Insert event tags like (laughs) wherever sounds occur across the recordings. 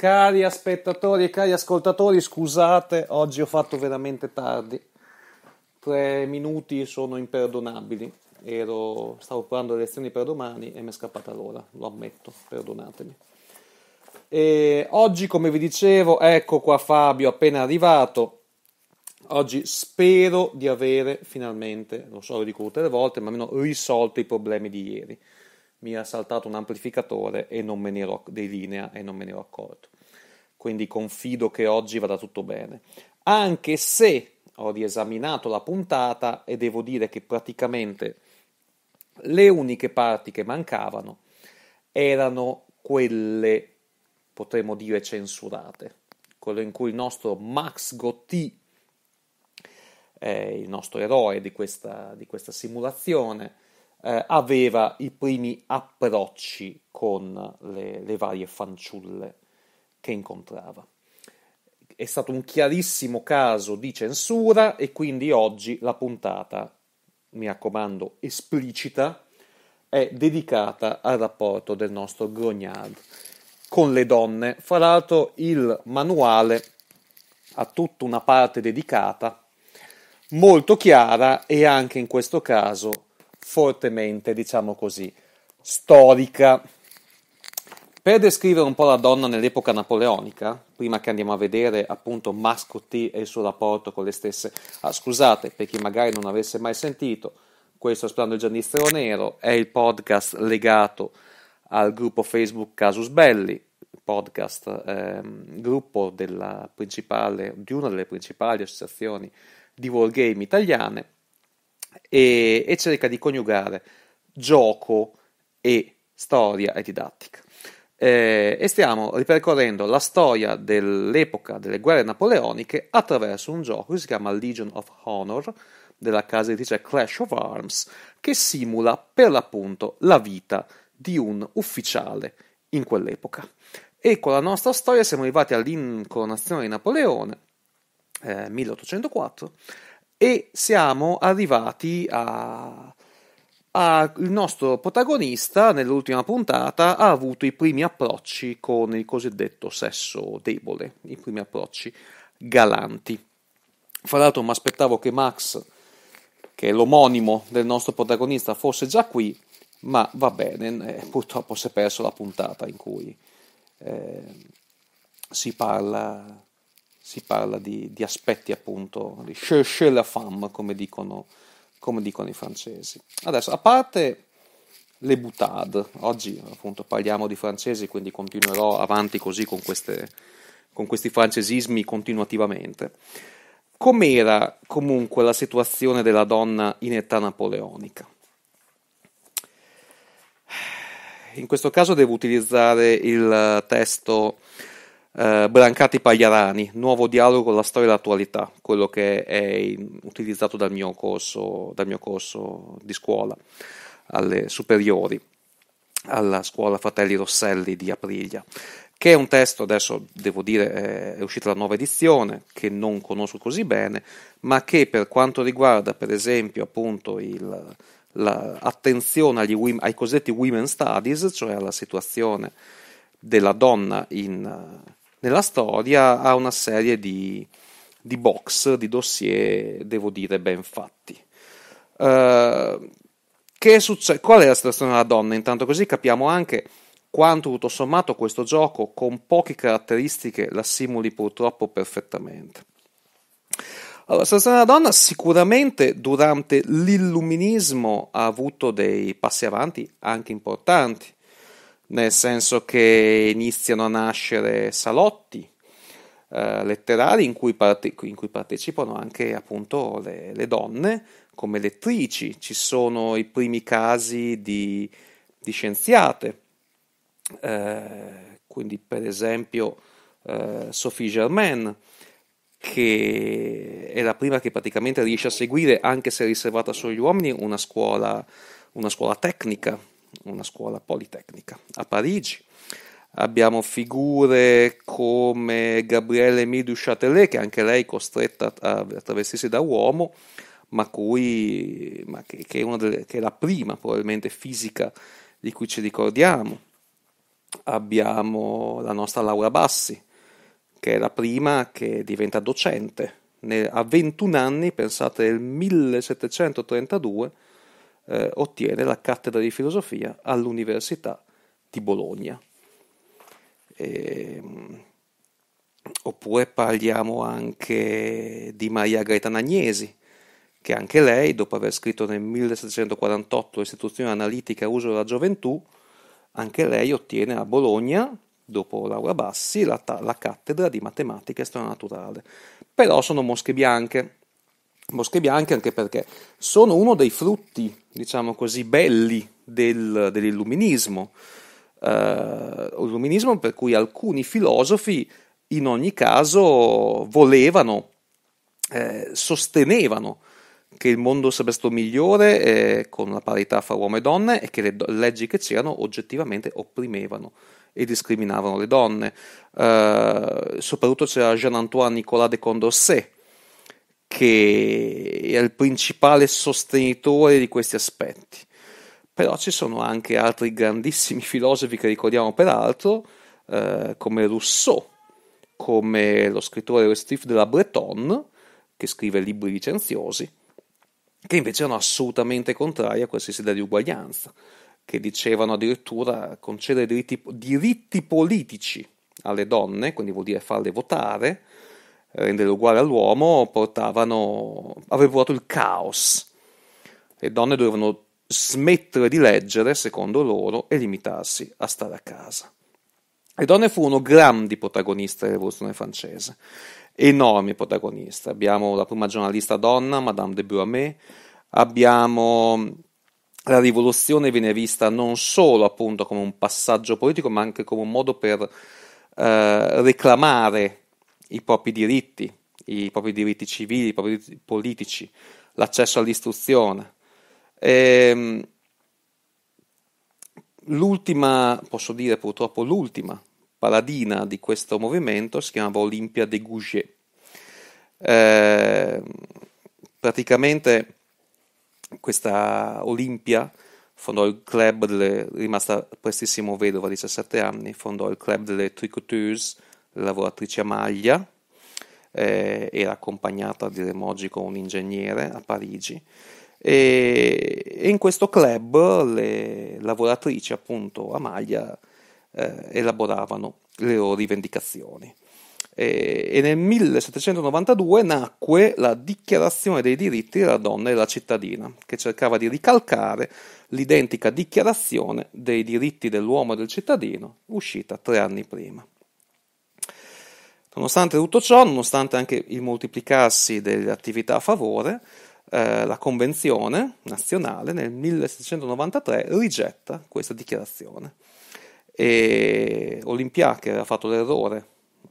Cari spettatori e cari ascoltatori, scusate, oggi ho fatto veramente tardi. Tre minuti sono imperdonabili. Ero, stavo provando le lezioni per domani e mi è scappata l'ora, lo ammetto, perdonatemi. E oggi, come vi dicevo, ecco qua Fabio appena arrivato. Oggi spero di avere finalmente, lo so, lo dico tutte le volte, ma almeno risolto i problemi di ieri mi era saltato un amplificatore e non me ne ero, di linea e non me ne ero accorto. Quindi confido che oggi vada tutto bene. Anche se ho riesaminato la puntata e devo dire che praticamente le uniche parti che mancavano erano quelle, potremmo dire, censurate. Quello in cui il nostro Max Gotti, eh, il nostro eroe di questa, di questa simulazione, eh, aveva i primi approcci con le, le varie fanciulle che incontrava. È stato un chiarissimo caso di censura e quindi oggi la puntata, mi raccomando, esplicita, è dedicata al rapporto del nostro Grognard con le donne. Fra l'altro il manuale ha tutta una parte dedicata, molto chiara e anche in questo caso fortemente, diciamo così, storica. Per descrivere un po' la donna nell'epoca napoleonica, prima che andiamo a vedere appunto Mascotti e il suo rapporto con le stesse... Ah, scusate, per chi magari non avesse mai sentito, questo Splando il Giannistreo Nero è il podcast legato al gruppo Facebook Casus Belli, podcast, ehm, gruppo della principale, di una delle principali associazioni di wargame italiane, e, e cerca di coniugare gioco e storia e didattica. Eh, e stiamo ripercorrendo la storia dell'epoca delle guerre napoleoniche attraverso un gioco che si chiama Legion of Honor della casa editrice Clash of Arms che simula per l'appunto la vita di un ufficiale in quell'epoca. E con la nostra storia siamo arrivati all'incoronazione di Napoleone eh, 1804 e siamo arrivati a, a, il nostro protagonista nell'ultima puntata ha avuto i primi approcci con il cosiddetto sesso debole, i primi approcci galanti. Fra l'altro mi aspettavo che Max, che è l'omonimo del nostro protagonista, fosse già qui, ma va bene, eh, purtroppo si è perso la puntata in cui eh, si parla si parla di, di aspetti appunto di chercher la femme, come dicono, come dicono i francesi. Adesso, a parte le butade, oggi appunto parliamo di francesi, quindi continuerò avanti così con, queste, con questi francesismi continuativamente. Com'era comunque la situazione della donna in età napoleonica? In questo caso devo utilizzare il testo Uh, eh, Brancati Pagliarani, nuovo dialogo con la storia e l'attualità, quello che è in, utilizzato dal mio, corso, dal mio, corso, di scuola alle superiori, alla scuola Fratelli Rosselli di Aprilia, che è un testo, adesso devo dire, è uscita la nuova edizione, che non conosco così bene, ma che per quanto riguarda, per esempio, appunto il, l'attenzione la ai cosiddetti women studies, cioè alla situazione della donna in nella storia ha una serie di, di box, di dossier, devo dire, ben fatti. Uh, che succe- Qual è la situazione della donna? Intanto così capiamo anche quanto tutto sommato questo gioco con poche caratteristiche la simuli purtroppo perfettamente. Allora, situazione della Donna sicuramente durante l'illuminismo ha avuto dei passi avanti anche importanti nel senso che iniziano a nascere salotti eh, letterari in cui, parte- in cui, partecipano anche appunto le, le, donne come lettrici, ci sono i primi casi di, di scienziate, eh, quindi per esempio eh, Sophie Germain che è la prima che praticamente riesce a seguire, anche se riservata solo agli uomini, una scuola, una scuola tecnica una scuola politecnica a Parigi. Abbiamo figure come Gabriele Midu Châtelet, che anche lei è costretta a travestirsi da uomo, ma, cui, ma che, che, è delle, che, è la prima probabilmente fisica di cui ci ricordiamo. Abbiamo la nostra Laura Bassi, che è la prima che diventa docente. a 21 anni, pensate, nel 1732 eh, ottiene la cattedra di filosofia all'Università di Bologna. E, ehm, oppure parliamo anche di Maria Gaetana Agnesi, che anche lei, dopo aver scritto nel 1748 Istituzione analitica uso della gioventù, anche lei ottiene a Bologna, dopo Laura Bassi, la, la cattedra di matematica e storia naturale. Però sono mosche bianche mosche bianche anche perché sono uno dei frutti, diciamo così, belli del, dell'illuminismo. Uh, eh, illuminismo per cui alcuni filosofi in ogni caso volevano, eh, sostenevano che il mondo sarebbe stato migliore eh, con la parità fra uomo e donne e che le do- leggi che c'erano oggettivamente opprimevano e discriminavano le donne. Uh, soprattutto c'era Jean-Antoine Nicolas de Condorcet, che è il principale sostenitore di questi aspetti. Però ci sono anche altri grandissimi filosofi che ricordiamo peraltro, eh, come Rousseau, come lo scrittore Restif de la Breton, che scrive libri licenziosi, che invece erano assolutamente contrari a qualsiasi idea di uguaglianza, che dicevano addirittura concedere diritti, diritti politici alle donne, quindi vuol dire farle votare, eh, rendere uguale all'uomo, portavano, aveva portato il caos. Le donne dovevano smettere di leggere, secondo loro, e limitarsi a stare a casa. Le donne furono grandi protagoniste della rivoluzione francese, enormi protagoniste. Abbiamo la prima giornalista donna, Madame de Brumet, abbiamo mm, la rivoluzione viene vista non solo appunto come un passaggio politico, ma anche come un modo per eh, reclamare i propri diritti, i propri diritti civili, i propri diritti politici, l'accesso all'istruzione. E, ehm, l'ultima, posso dire purtroppo l'ultima, paladina di questo movimento si chiamava Olimpia de Gouget. Ehm, praticamente questa Olimpia fondò il club delle, rimasta prestissimo vedova a 17 anni, fondò il club delle tricoteuses, lavoratrice a maglia, eh, era accompagnata a oggi con un ingegnere a Parigi e, e in questo club le lavoratrici appunto a maglia eh, elaboravano le loro rivendicazioni. E, e nel 1792 nacque la Dichiarazione dei diritti della donna e della cittadina, che cercava di ricalcare l'identica dichiarazione dei diritti dell'uomo e del cittadino uscita tre anni prima. Nonostante tutto ciò, nonostante anche il moltiplicarsi delle attività a favore, eh, la Convenzione nazionale nel 1793 rigetta questa dichiarazione. E che aveva fatto l'errore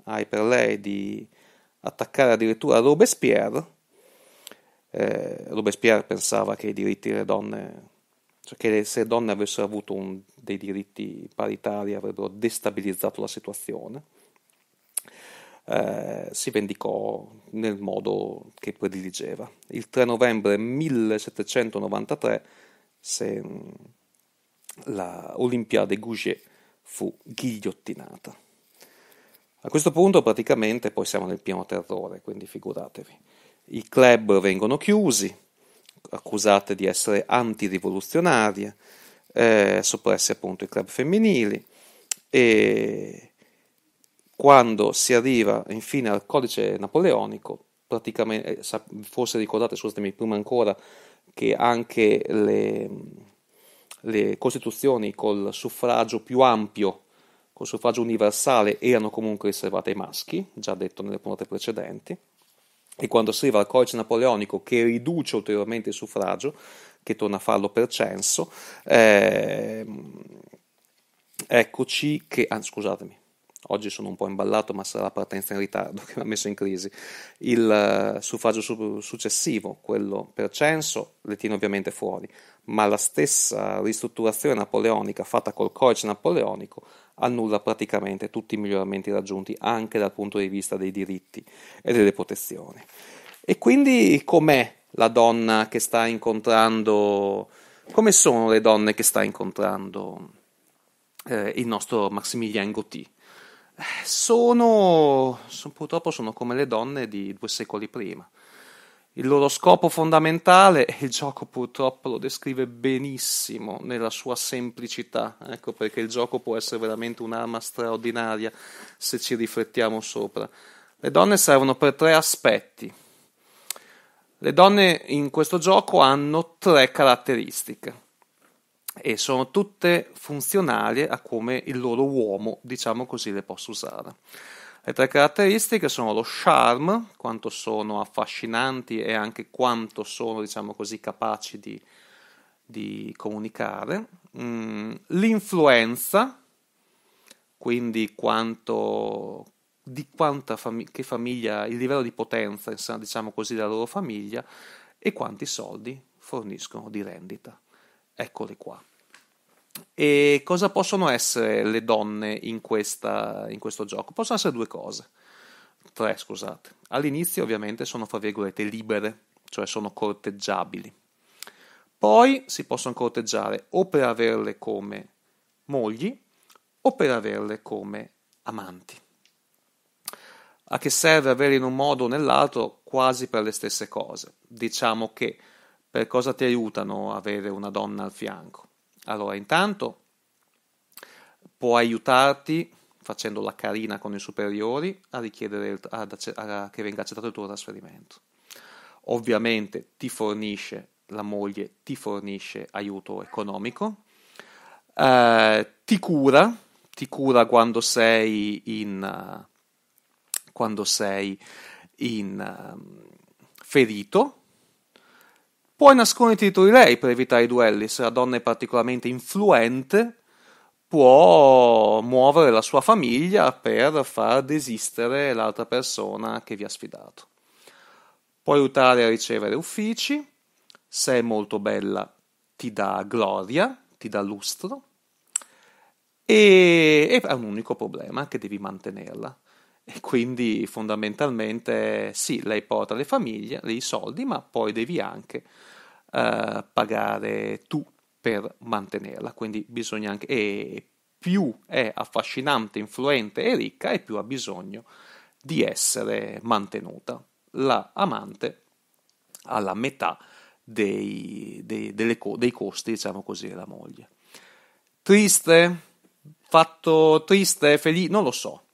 hai per lei di attaccare addirittura Robespierre. Eh, Robespierre pensava che i diritti delle donne, cioè che se le donne avessero avuto un, dei diritti paritari avrebbero destabilizzato la situazione eh, si vendicò nel modo che prediligeva. Il 3 novembre 1793 se, mm, la Olimpiade Gouget fu ghigliottinata. A questo punto praticamente poi siamo nel pieno terrore, quindi figuratevi. I club vengono chiusi, accusate di essere antirivoluzionarie, eh, soppressi appunto i club femminili e quando si arriva infine al codice napoleonico, praticamente, eh, forse ricordate, scusatemi, prima ancora, che anche le, le costituzioni col suffragio più ampio, col suffragio universale, erano comunque riservate ai maschi, già detto nelle puntate precedenti, e quando si arriva al codice napoleonico che riduce ulteriormente il suffragio, che torna a farlo per censo, eh, eccoci che, ah, scusatemi, oggi sono un po' imballato, ma sarà la partenza in ritardo (laughs) che mi ha messo in crisi. Il eh, suffragio su- successivo, quello per censo, le tiene ovviamente fuori, ma la stessa ristrutturazione napoleonica fatta col codice napoleonico annulla praticamente tutti i miglioramenti raggiunti anche dal punto di vista dei diritti e delle protezioni. E quindi com'è la donna che sta incontrando, come sono le donne che sta incontrando eh, il nostro Maximilien Gauthier? sono, sono, purtroppo sono come le donne di due secoli prima. Il loro scopo fondamentale, e il gioco purtroppo lo descrive benissimo nella sua semplicità, ecco perché il gioco può essere veramente un'arma straordinaria se ci riflettiamo sopra. Le donne servono per tre aspetti. Le donne in questo gioco hanno tre caratteristiche e sono tutte funzionali a come il loro uomo, diciamo così, le possa usare. Le tre caratteristiche sono lo charm, quanto sono affascinanti e anche quanto sono, diciamo così, capaci di, di comunicare, mm, l'influenza, quindi quanto, di quanta fam- che famiglia, il livello di potenza, insomma, diciamo così, della loro famiglia e quanti soldi forniscono di rendita. Eccole qua. E cosa possono essere le donne in, questa, in questo gioco? Possono essere due cose. Tre, scusate. All'inizio ovviamente sono, fra virgolette, libere, cioè sono corteggiabili. Poi si possono corteggiare o per averle come mogli o per averle come amanti. A che serve avere in un modo o nell'altro quasi per le stesse cose. Diciamo che per cosa ti aiutano avere una donna al fianco? Allora, intanto può aiutarti facendo la carina con i superiori a richiedere il, ad, a, che venga accettato il tuo trasferimento. Ovviamente ti fornisce, la moglie ti fornisce aiuto economico, eh, ti cura, ti cura quando sei in, quando sei in ferito, Può nascondere i titoli lei per evitare i duelli, se la donna è particolarmente influente può muovere la sua famiglia per far desistere l'altra persona che vi ha sfidato. Puoi aiutare a ricevere uffici, se è molto bella ti dà gloria, ti dà lustro e, e ha un unico problema che devi mantenerla. E quindi fondamentalmente sì, lei porta le famiglie, dei soldi, ma poi devi anche eh, pagare tu per mantenerla, quindi bisogna anche... E più è affascinante, influente e ricca, e più ha bisogno di essere mantenuta. La amante ha la metà dei, dei, co- dei costi, diciamo così, della moglie. Triste? Fatto triste? Felice? Non lo so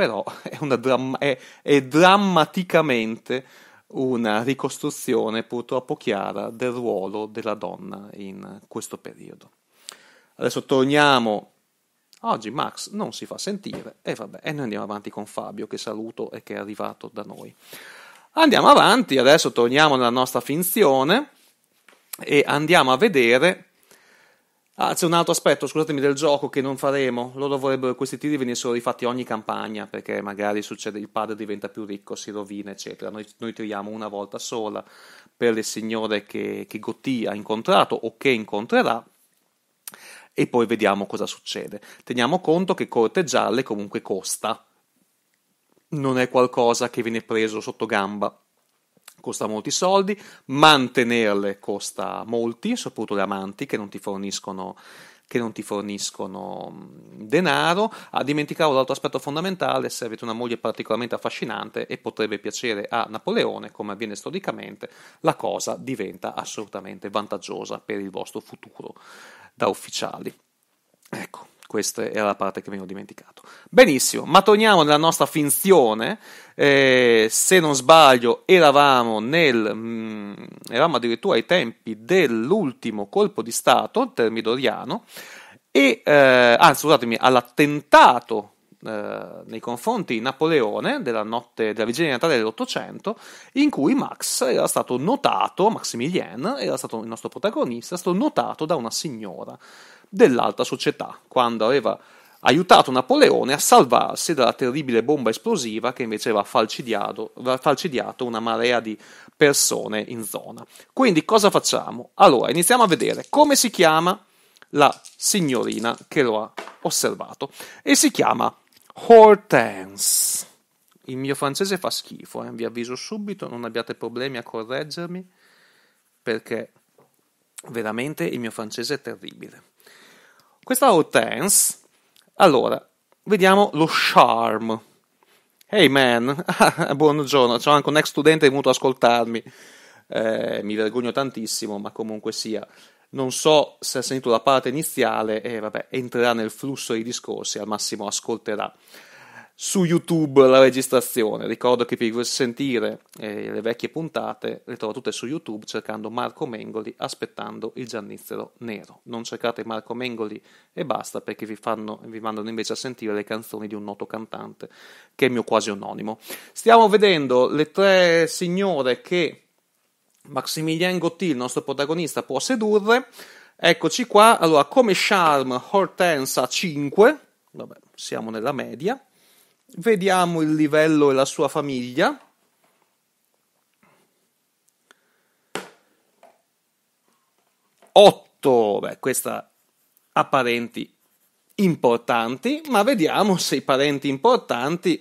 però è, dramma- è, è drammaticamente una ricostruzione purtroppo chiara del ruolo della donna in questo periodo. Adesso torniamo. Oggi Max non si fa sentire e vabbè, e noi andiamo avanti con Fabio che saluto e che è arrivato da noi. Andiamo avanti, adesso torniamo nella nostra finzione e andiamo a vedere Ah, c'è un altro aspetto, scusatemi, del gioco che non faremo. Loro vorrebbero che questi tiri venissero rifatti ogni campagna, perché magari succede, il padre diventa più ricco, si rovina, eccetera. Noi, noi tiriamo una volta sola per le signore che, che Gotti ha incontrato o che incontrerà e poi vediamo cosa succede. Teniamo conto che corteggiarle comunque costa, non è qualcosa che viene preso sotto gamba costa molti soldi, mantenerle costa molti, soprattutto le amanti che non ti forniscono che non ti forniscono denaro. A ah, dimenticare un altro aspetto fondamentale, se avete una moglie particolarmente affascinante e potrebbe piacere a Napoleone, come avviene storicamente, la cosa diventa assolutamente vantaggiosa per il vostro futuro da ufficiali. Ecco. Questa era la parte che mi ero dimenticato. Benissimo, ma torniamo nella nostra finzione. Eh, se non sbaglio, eravamo, nel, mh, mm, eravamo addirittura ai tempi dell'ultimo colpo di Stato termidoriano, e, eh, anzi, scusatemi, all'attentato eh, nei confronti di Napoleone della notte della vigilia di Natale dell'Ottocento, in cui Max era stato notato, Maximilien era stato il nostro protagonista, era stato notato da una signora dell'alta società, quando aveva aiutato Napoleone a salvarsi dalla terribile bomba esplosiva che invece aveva falcidiato, aveva falcidiato una marea di persone in zona. Quindi cosa facciamo? Allora, iniziamo a vedere come si chiama la signorina che lo ha osservato e si chiama Hortense. Il mio francese fa schifo, eh? vi avviso subito, non abbiate problemi a correggermi perché veramente il mio francese è terribile. Questa Hortense, allora, vediamo lo charm. Hey man, (laughs) buongiorno, c'è anche un ex studente che è venuto ad ascoltarmi. Eh, mi vergogno tantissimo, ma comunque sia. Non so se ha sentito la parte iniziale e eh, vabbè, entrerà nel flusso dei discorsi, al massimo ascolterà su YouTube la registrazione. Ricordo che per sentire eh, le vecchie puntate le trovo tutte su YouTube cercando Marco Mengoli aspettando il giannizzero nero. Non cercate Marco Mengoli e basta perché vi, fanno, vi mandano invece a sentire le canzoni di un noto cantante che è mio quasi anonimo. Stiamo vedendo le tre signore che Maximilian Gotti, il nostro protagonista, può sedurre. Eccoci qua, allora come Charm Hortensa 5, vabbè siamo nella media, Vediamo il livello e la sua famiglia. Otto, beh, questa ha parenti importanti, ma vediamo se i parenti importanti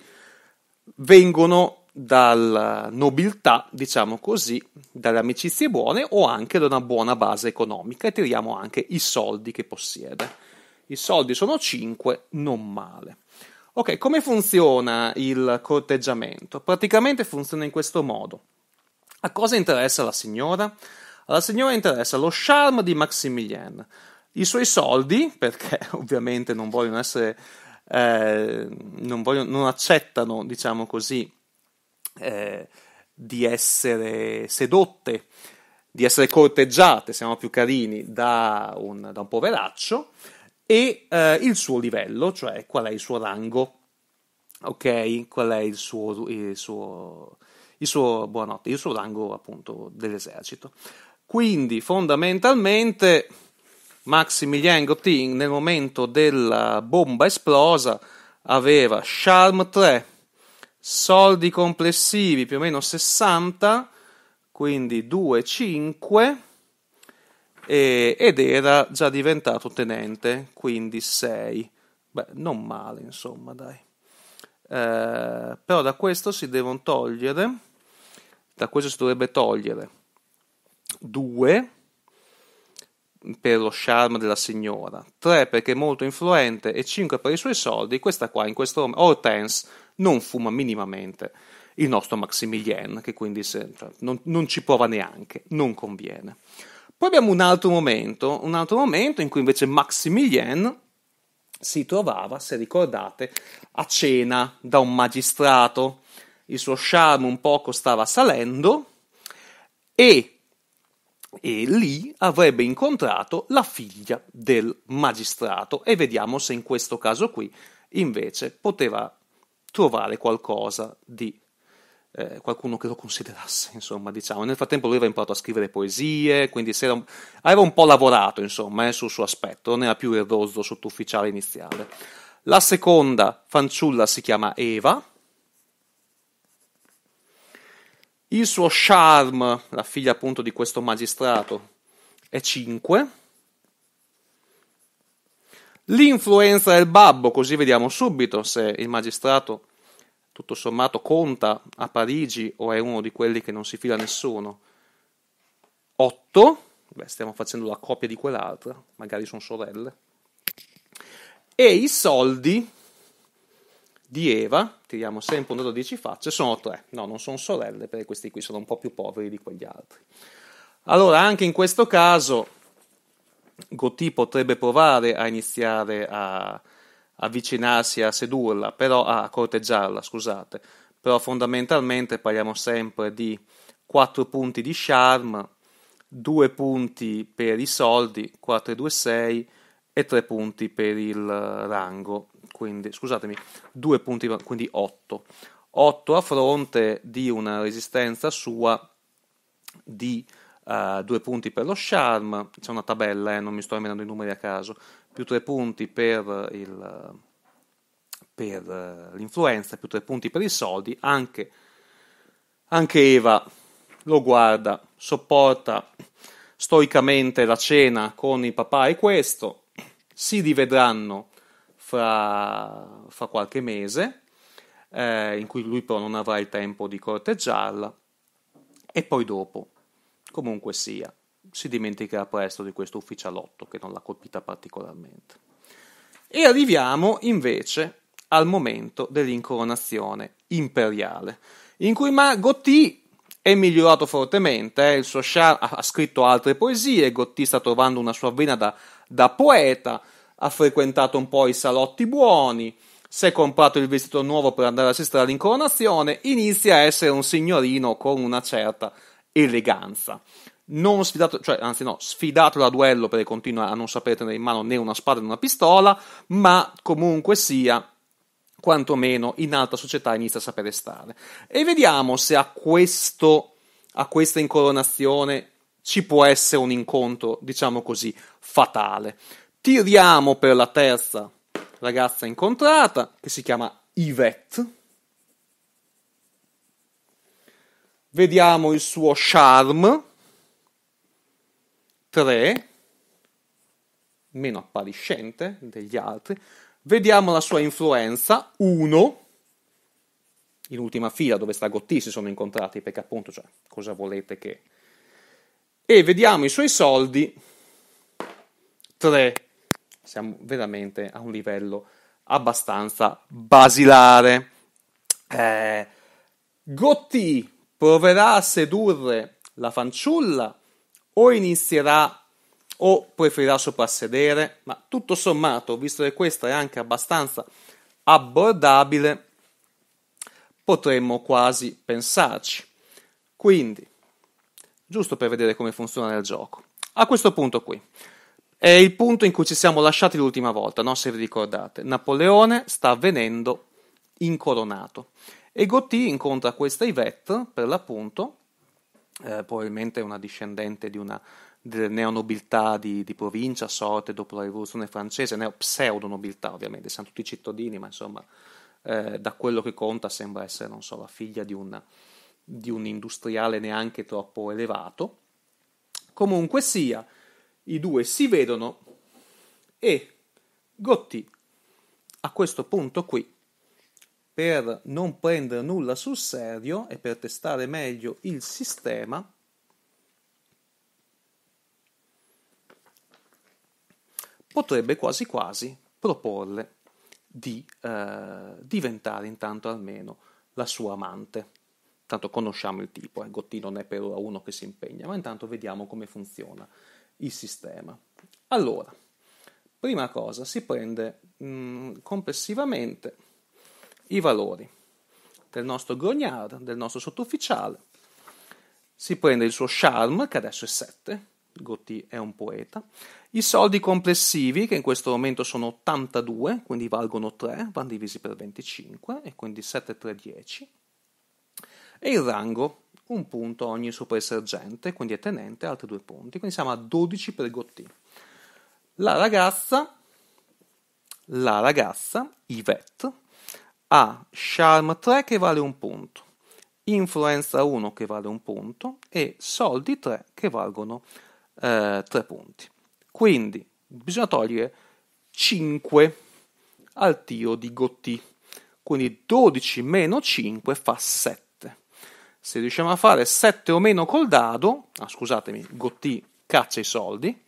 vengono dalla nobiltà, diciamo così, dalle amicizie buone o anche da una buona base economica e tiriamo anche i soldi che possiede. I soldi sono 5, non male. Ok, come funziona il corteggiamento? Praticamente funziona in questo modo. A cosa interessa la signora? Alla signora interessa lo charme di Maximilien, i suoi soldi, (laughs) perché ovviamente non vogliono essere, eh, non, vogliono, non, accettano, diciamo così, eh, di essere sedotte, di essere corteggiate, siamo più carini, da un, da un poveraccio e eh, il suo livello, cioè qual è il suo rango, ok? Qual è il suo, il suo, il suo, buonanotte, il suo rango appunto dell'esercito. Quindi fondamentalmente Maximilian Gottin nel momento della bomba esplosa aveva Charm 3, soldi complessivi più o meno 60, quindi 2,5 e, ed era già diventato tenente, quindi 6. Beh, non male, insomma, dai. Eh, però da questo si devono togliere, da questo si dovrebbe togliere 2 per lo charme della signora, 3 perché è molto influente e 5 per i suoi soldi, questa qua in questo momento, Hortense, non fuma minimamente il nostro Maximilien, che quindi se, cioè, non, non ci prova neanche, non conviene. Poi abbiamo un altro momento, un altro momento in cui invece Maximilien si trovava, se ricordate, a cena da un magistrato. Il suo charme un poco stava salendo e, e lì avrebbe incontrato la figlia del magistrato e vediamo se in questo caso qui invece poteva trovare qualcosa di eh, qualcuno che lo considerasse, (laughs) insomma, diciamo. Nel frattempo lui aveva imparato a scrivere poesie, quindi un... aveva un po' lavorato, insomma, eh, sul suo aspetto, non era più il rozzo sottufficiale iniziale. La seconda fanciulla si chiama Eva. Il suo charme, la figlia appunto di questo magistrato, è 5. L'influenza del babbo, così vediamo subito se il magistrato tutto sommato conta a Parigi o è uno di quelli che non si fila nessuno. 8, beh, stiamo facendo la copia di quell'altra, magari sono sorelle. E i soldi di Eva, tiriamo sempre un dado a 10 facce, sono 3. No, non sono sorelle, perché questi qui sono un po' più poveri di quegli altri. Allora, anche in questo caso, Gotti potrebbe provare a iniziare a, avvicinarsi a sedurla, però a corteggiarla, scusate. Però fondamentalmente parliamo sempre di 4 punti di charm, 2 punti per i soldi, 426 e 3 punti per il rango, quindi scusatemi, 2 punti, quindi 8. 8 a fronte di una resistenza sua di uh, eh, 2 punti per lo charm, c'è una tabella, eh, non mi sto inventando i numeri a caso, più tre punti per, il, per l'influenza, più tre punti per i soldi, anche, anche Eva lo guarda, sopporta stoicamente la cena con il papà e questo, si rivedranno fra, fra qualche mese, eh, in cui lui però non avrà il tempo di corteggiarla, e poi dopo, comunque sia si dimenticherà presto di questo ufficialotto che non l'ha colpita particolarmente. E arriviamo invece al momento dell'incoronazione imperiale, in cui Gotti è migliorato fortemente, eh? il suo Shah ha scritto altre poesie, Gotti sta trovando una sua vena da, da poeta, ha frequentato un po' i salotti buoni, si è comprato il vestito nuovo per andare a assistere all'incoronazione, inizia a essere un signorino con una certa eleganza non sfidato, cioè, anzi no, sfidato da duello perché continua a non sapere tenere in mano né una spada né una pistola, ma comunque sia, quantomeno in alta società inizia a sapere stare. E vediamo se a, questo, a questa incoronazione ci può essere un incontro, diciamo così, fatale. Tiriamo per la terza ragazza incontrata, che si chiama Yvette. Vediamo il suo charme 3, meno appariscente degli altri, vediamo la sua influenza, 1, in ultima fila dove sta Gotti si sono incontrati, perché appunto, cioè, cosa volete che... E vediamo i suoi soldi, 3, siamo veramente a un livello abbastanza basilare. Eh, Gotti proverà a sedurre la fanciulla o inizierà o preferirà soprassedere, ma tutto sommato, visto che questa è anche abbastanza abbordabile, potremmo quasi pensarci. Quindi, giusto per vedere come funziona il gioco. A questo punto qui è il punto in cui ci siamo lasciati l'ultima volta, no? se vi ricordate. Napoleone sta venendo incoronato e Gotti incontra questa Yvette, per l'appunto, eh, probabilmente una discendente di una neonobiltà di, di provincia, sorte dopo la rivoluzione francese, neo pseudo-nobiltà ovviamente, siamo tutti cittadini, ma insomma eh, da quello che conta sembra essere, non so, la figlia di, una, di un industriale neanche troppo elevato. Comunque sia, i due si vedono e Gotti a questo punto qui per non prendere nulla sul serio e per testare meglio il sistema, potrebbe quasi quasi proporle di eh, diventare intanto almeno la sua amante. Tanto conosciamo il tipo, eh, Gotti non è per ora uno che si impegna, ma intanto vediamo come funziona il sistema. Allora, prima cosa, si prende mh, mm, complessivamente i valori del nostro grognard, del nostro sottufficiale. Si prende il suo charme, che adesso è 7, Gotti è un poeta, i soldi complessivi, che in questo momento sono 82, quindi valgono 3, vanno divisi per 25, e quindi 7, 3, 10, e il rango, un punto ogni supersergente, quindi è tenente, altri due punti, quindi siamo a 12 per Gotti. La ragazza, la ragazza, Yvette, ha charm 3 che vale un punto, influenza 1 che vale un punto e soldi 3 che valgono eh, 3 punti. Quindi bisogna togliere 5 al tiro di Gotti. Quindi 12 meno 5 fa 7. Se riusciamo a fare 7 o meno col dado, ah, scusatemi, Gotti caccia i soldi,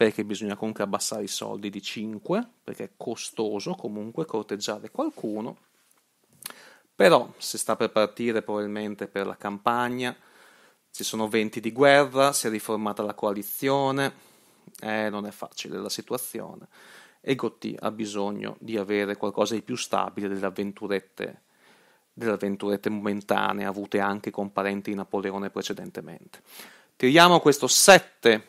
perché bisogna comunque abbassare i soldi di 5, perché è costoso comunque corteggiare qualcuno, però si sta per partire probabilmente per la campagna, ci sono venti di guerra, si è riformata la coalizione, eh, non è facile la situazione e Gotti ha bisogno di avere qualcosa di più stabile delle avventurette, delle avventurette momentanee avute anche con parenti di Napoleone precedentemente. Tiriamo questo 7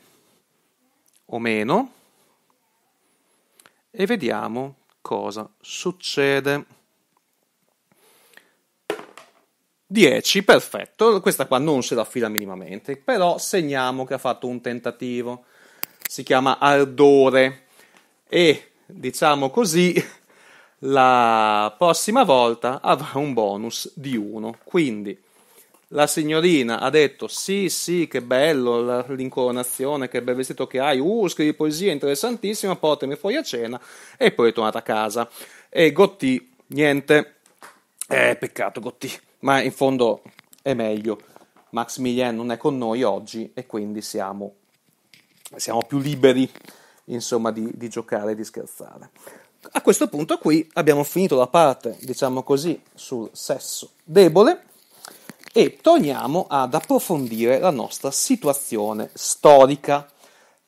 o meno e vediamo cosa succede. 10, perfetto, questa qua non se la fila minimamente, però segniamo che ha fatto un tentativo, si chiama ardore e diciamo così la prossima volta avrà un bonus di 1, quindi la signorina ha detto sì, sì, che bello l'incoronazione, che bel vestito che hai, uh, scrivi poesia interessantissima, portami fuori a cena e poi è tornata a casa. E Gotti, niente, eh, peccato Gotti, ma in fondo è meglio. Max non è con noi oggi e quindi siamo, siamo più liberi insomma, di, di giocare e di scherzare. A questo punto qui abbiamo finito la parte, diciamo così, sul sesso debole e torniamo ad approfondire la nostra situazione storica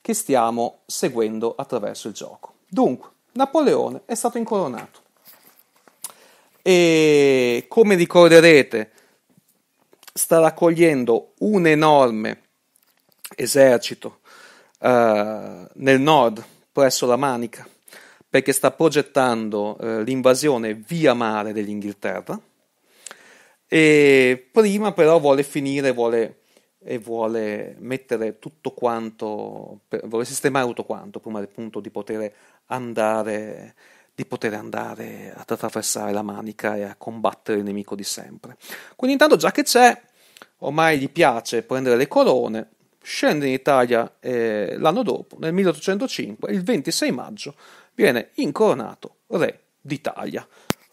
che stiamo seguendo attraverso il gioco. Dunque, Napoleone è stato incoronato e come ricorderete sta raccogliendo un enorme esercito eh, nel nord presso la Manica perché sta progettando eh, l'invasione via mare dell'Inghilterra e prima però vuole finire, vuole, e vuole mettere tutto quanto, per, vuole sistemare tutto quanto prima appunto di poter andare di poter andare ad attraversare la manica e a combattere il nemico di sempre. Quindi intanto già che c'è, ormai gli piace prendere le corone, scende in Italia eh, l'anno dopo, nel 1805, il 26 maggio, viene incoronato re d'Italia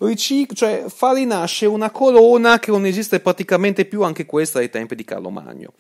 ric- cioè fa rinascere una corona che non esiste praticamente più, anche questa ai tempi di Carlo Magno.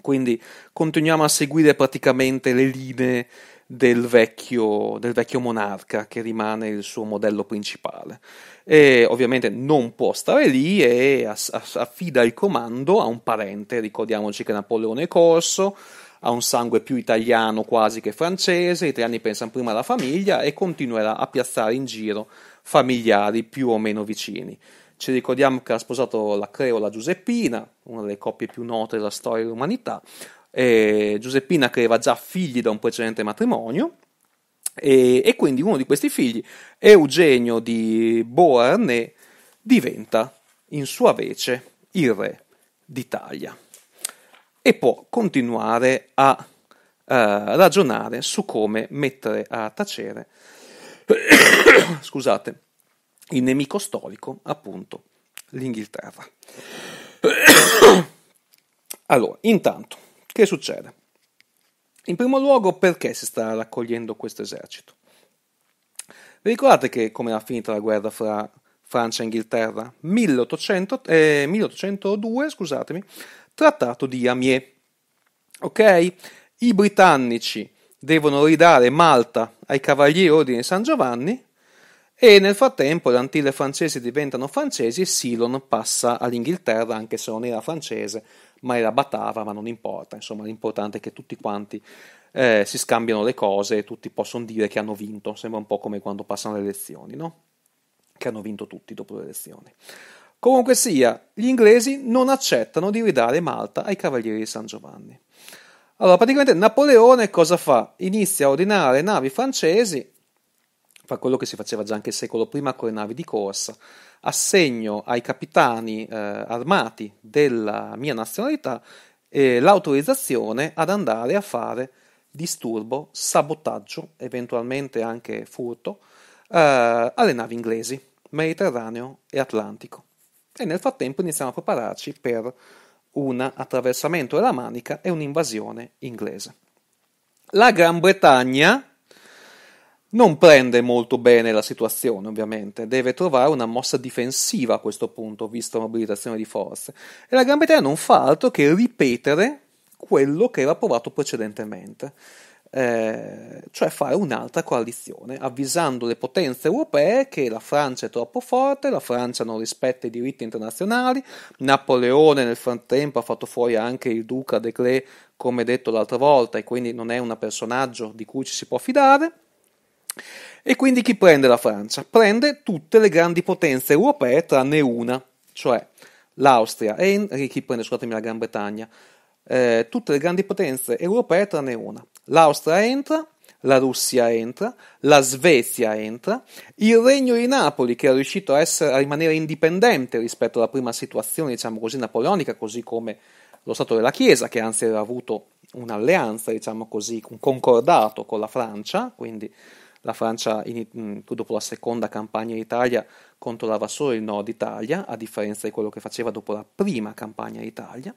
Quindi continuiamo a seguire praticamente le linee del vecchio, del vecchio, monarca che rimane il suo modello principale. E ovviamente non può stare lì e affida il comando a un parente. Ricordiamoci che Napoleone è corso, ha un sangue più italiano quasi che francese, I tre anni pensano prima alla famiglia e continuerà a piazzare in giro familiari più o meno vicini. Ci ricordiamo che ha sposato la creola Giuseppina, una delle coppie più note della storia dell'umanità. Eh, Giuseppina aveva già figli da un precedente matrimonio, e, e, quindi uno di questi figli, Eugenio di Beauharnais, diventa in sua vece il re d'Italia e può continuare a eh, ragionare su come mettere a tacere (coughs) scusate, il nemico storico, appunto, l'Inghilterra. (coughs) allora, intanto, che succede? In primo luogo, perché si sta raccogliendo questo esercito? Vi ricordate che come era finita la guerra fra Francia e Inghilterra? 1800, eh, 1802, scusatemi, trattato di Amiens. Ok? I britannici devono ridare Malta ai cavalieri ordini di San Giovanni e nel frattempo le Antille francesi diventano francesi e Silon passa all'Inghilterra, anche se non era francese, ma era batava, ma non importa. Insomma, l'importante è che tutti quanti eh, si scambiano le cose e tutti possono dire che hanno vinto. Sembra un po' come quando passano le elezioni, no? Che hanno vinto tutti dopo le elezioni. Comunque sia, gli inglesi non accettano di ridare Malta ai cavalieri di San Giovanni. Allora, praticamente Napoleone cosa fa? Inizia a ordinare navi francesi fa quello che si faceva già anche il secolo prima con le navi di corsa, assegno ai capitani eh, armati della mia nazionalità eh, l'autorizzazione ad andare a fare disturbo, sabotaggio, eventualmente anche furto, eh, alle navi inglesi, Mediterraneo e Atlantico. E nel frattempo iniziamo a prepararci per un attraversamento della Manica e un'invasione inglese. La Gran Bretagna, non prende molto bene la situazione, ovviamente, deve trovare una mossa difensiva a questo punto, vista la mobilitazione di forze. E la Gran Bretagna non fa altro che ripetere quello che era provato precedentemente, eh, cioè fare un'altra coalizione, avvisando le potenze europee che la Francia è troppo forte, la Francia non rispetta i diritti internazionali, Napoleone nel frattempo ha fatto fuori anche il duca de Clé, come detto l'altra volta, e quindi non è un personaggio di cui ci si può fidare e quindi chi prende la Francia? Prende tutte le grandi potenze europee tranne una, cioè l'Austria e chi prende, scusatemi, la Gran Bretagna. Eh, tutte le grandi potenze europee tranne una. L'Austria entra, la Russia entra, la Svezia entra, il Regno di Napoli che è riuscito a, essere, a rimanere indipendente rispetto alla prima situazione, diciamo così, napoleonica, così come lo Stato della Chiesa che anzi aveva avuto un'alleanza, diciamo così, un concordato con la Francia, quindi la Francia in, mm, dopo la seconda campagna d'Italia controllava solo il nord Italia, a differenza di quello che faceva dopo la prima campagna d'Italia.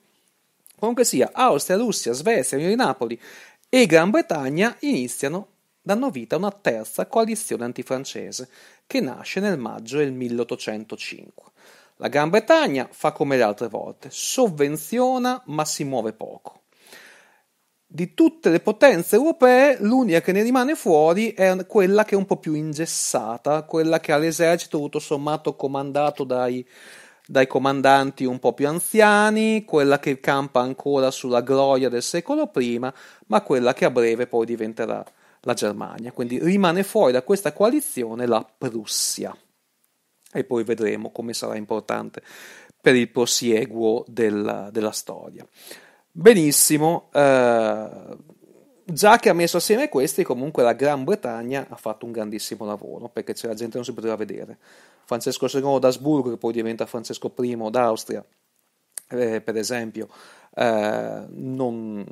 Comunque sia, Austria, Russia, Svezia, Unione di Napoli e Gran Bretagna iniziano, danno vita a una terza coalizione antifrancese che nasce nel maggio del 1805. La Gran Bretagna fa come le altre volte, sovvenziona ma si muove poco di tutte le potenze europee, l'unica che ne rimane fuori è quella che è un po' più ingessata, quella che ha l'esercito tutto sommato comandato dai, dai comandanti un po' più anziani, quella che campa ancora sulla gloria del secolo prima, ma quella che a breve poi diventerà la Germania. Quindi rimane fuori da questa coalizione la Prussia. E poi vedremo come sarà importante per il prosieguo della, della storia. Benissimo, eh, già che ha messo assieme questi, comunque la Gran Bretagna ha fatto un grandissimo lavoro perché c'era gente che non si poteva vedere. Francesco II d'Asburgo, che poi diventa Francesco I d'Austria, eh, per esempio, eh, non,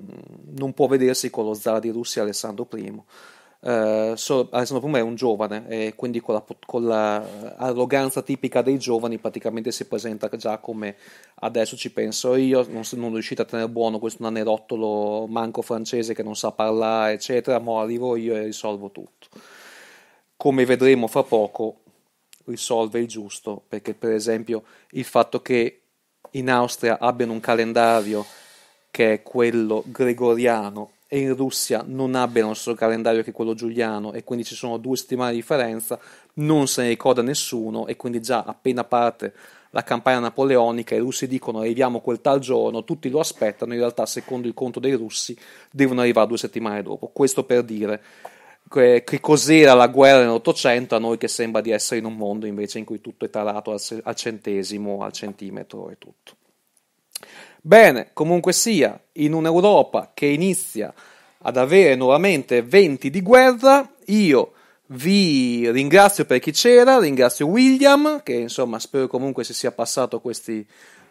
non, può vedersi con lo zar di Russia Alessandro I. Uh, so, Alessandro eh, Puma è un giovane e quindi con, la, con l'arroganza eh, tipica dei giovani praticamente si presenta già come adesso ci penso io, non, sono riuscito a tenere buono questo nanerottolo manco francese che non sa parlare eccetera, ma arrivo io e risolvo tutto. Come vedremo fra poco risolve il giusto perché per esempio il fatto che in Austria abbiano un calendario che è quello gregoriano e in Russia non abbiano lo stesso calendario che quello giuliano e quindi ci sono due settimane di differenza, non se ne ricorda nessuno e quindi già appena parte la campagna napoleonica, i russi dicono arriviamo quel tal giorno, tutti lo aspettano, in realtà secondo il conto dei russi devono arrivare due settimane dopo. Questo per dire che, che cos'era la guerra nell'Ottocento a noi che sembra di essere in un mondo invece in cui tutto è tarato al, al centesimo, al centimetro e tutto. Bene, comunque sia, in un'Europa che inizia ad avere nuovamente venti di guerra, io vi ringrazio per chi c'era, ringrazio William, che insomma spero comunque si sia passato questi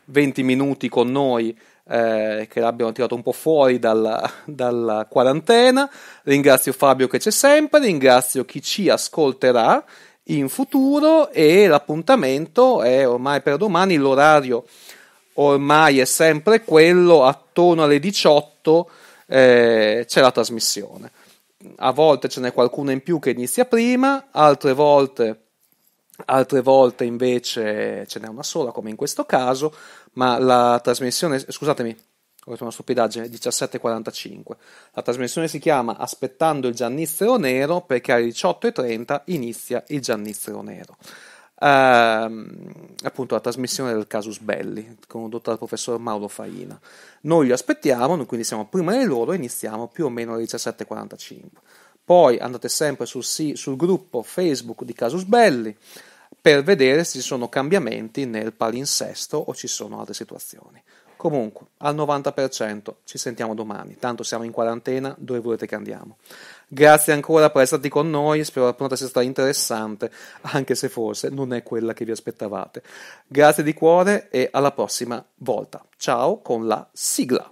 20 minuti con noi eh, che l'abbiano tirato un po' fuori dalla, dalla, quarantena. Ringrazio Fabio che c'è sempre, ringrazio chi ci ascolterà in futuro e l'appuntamento è ormai per domani l'orario ormai è sempre quello, attorno alle 18 eh, c'è la trasmissione. A volte ce n'è qualcuno in più che inizia prima, altre volte, altre volte invece ce n'è una sola, come in questo caso, ma la trasmissione, scusatemi, ho detto una stupidaggine, 17.45. La trasmissione si chiama Aspettando il Giannizzero Nero perché alle 18.30 inizia il Giannizzero Nero. Ehm, appunto la trasmissione del casus belli condotta dal professor Mauro Faina. Noi li aspettiamo, quindi siamo prima di loro e iniziamo più o meno alle 17.45. Poi andate sempre sul, sul gruppo Facebook di Casus Belli per vedere se ci sono cambiamenti nel palinsesto o ci sono altre situazioni. Comunque, al 90% ci sentiamo domani, tanto siamo in quarantena, dove volete che andiamo. Grazie ancora per essere stati con noi, spero la puntata sia stata interessante, anche se forse non è quella che vi aspettavate. Grazie di cuore e alla prossima volta. Ciao con la sigla.